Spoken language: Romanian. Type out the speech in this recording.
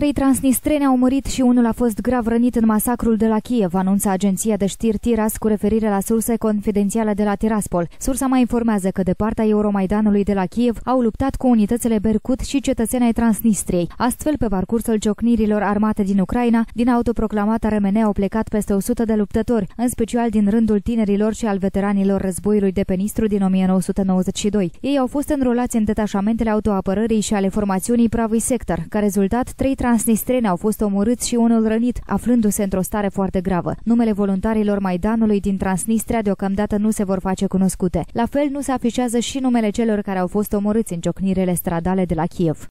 Trei transnistreni au murit și unul a fost grav rănit în masacrul de la Kiev, anunța agenția de știri Tiras cu referire la surse confidențiale de la Tiraspol. Sursa mai informează că de partea Euromaidanului de la Kiev au luptat cu unitățile Bercut și cetățenii Transnistriei. Astfel, pe parcursul ciocnirilor armate din Ucraina, din autoproclamata RMN au plecat peste 100 de luptători, în special din rândul tinerilor și al veteranilor războiului de pe Nistru din 1992. Ei au fost înrolați în detașamentele autoapărării și ale formațiunii Pravui Sector. Ca rezultat, trei transnistreni au fost omorâți și unul rănit, aflându-se într-o stare foarte gravă. Numele voluntarilor Maidanului din Transnistria deocamdată nu se vor face cunoscute. La fel nu se afișează și numele celor care au fost omorâți în ciocnirele stradale de la Kiev.